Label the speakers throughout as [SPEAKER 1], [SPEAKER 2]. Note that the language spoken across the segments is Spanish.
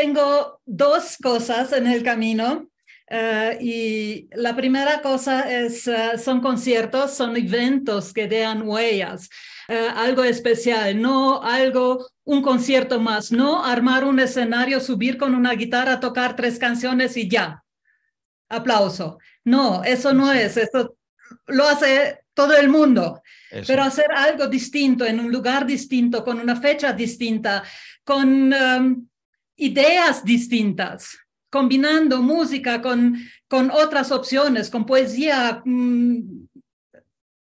[SPEAKER 1] tengo dos cosas en el camino. Eh, y la primera cosa es, eh, son conciertos, son eventos que dean huellas, eh, algo especial, no algo, un concierto más, no armar un escenario, subir con una guitarra, tocar tres canciones y ya. Aplauso. No, eso no es, eso lo hace todo el mundo. Pero hacer algo distinto, en un lugar distinto, con una fecha distinta, con... Em, ideas distintas, combinando música con, con otras opciones, con poesía, mm,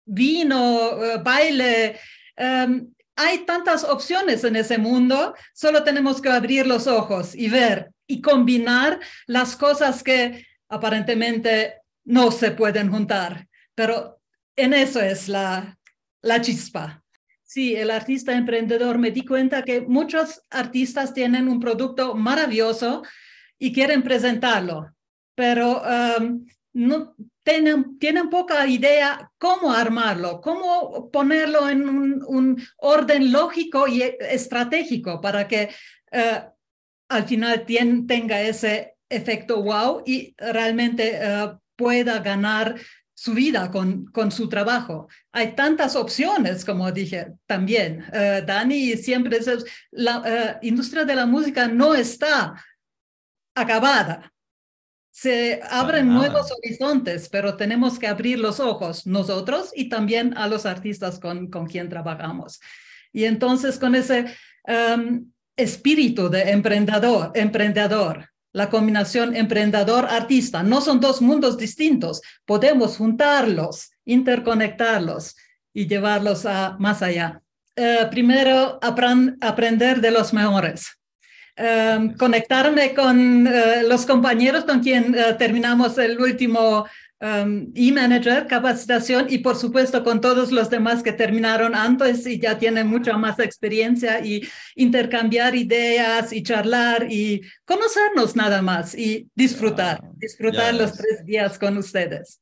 [SPEAKER 1] vino, eh, baile. Em, hay tantas opciones en ese mundo, solo tenemos que abrir los ojos y ver y combinar las cosas que aparentemente no se pueden juntar, pero en eso es la, la chispa. Sí, el artista emprendedor. Me di cuenta que muchos artistas tienen un producto maravilloso y quieren presentarlo, pero um, no tienen, tienen, poca idea cómo armarlo, cómo ponerlo en un, orden lógico y estratégico para que eh, al final tenga ese efecto wow y realmente eh, pueda ganar su vida con, con su trabajo. Hay tantas opciones, como dije también. Eh, Dani siempre dice, la eh, industria de la música no está acabada. Se abren nuevos horizontes, pero tenemos que abrir los ojos nosotros y también a los artistas con, quien trabajamos. Y entonces con ese em, espíritu de emprendedor, emprendedor la combinación emprendedor-artista. No son dos mundos distintos. Podemos juntarlos, interconectarlos y llevarlos a más allá. Eh, primero, aprender de los mejores. Em, conectarme con eh, los compañeros con quien eh, terminamos el último y e-manager, capacitación y por supuesto con todos los demás que terminaron antes y ya tienen mucha más experiencia y intercambiar ideas y charlar y conocernos nada más y disfrutar, ah, disfrutar los tres días con ustedes.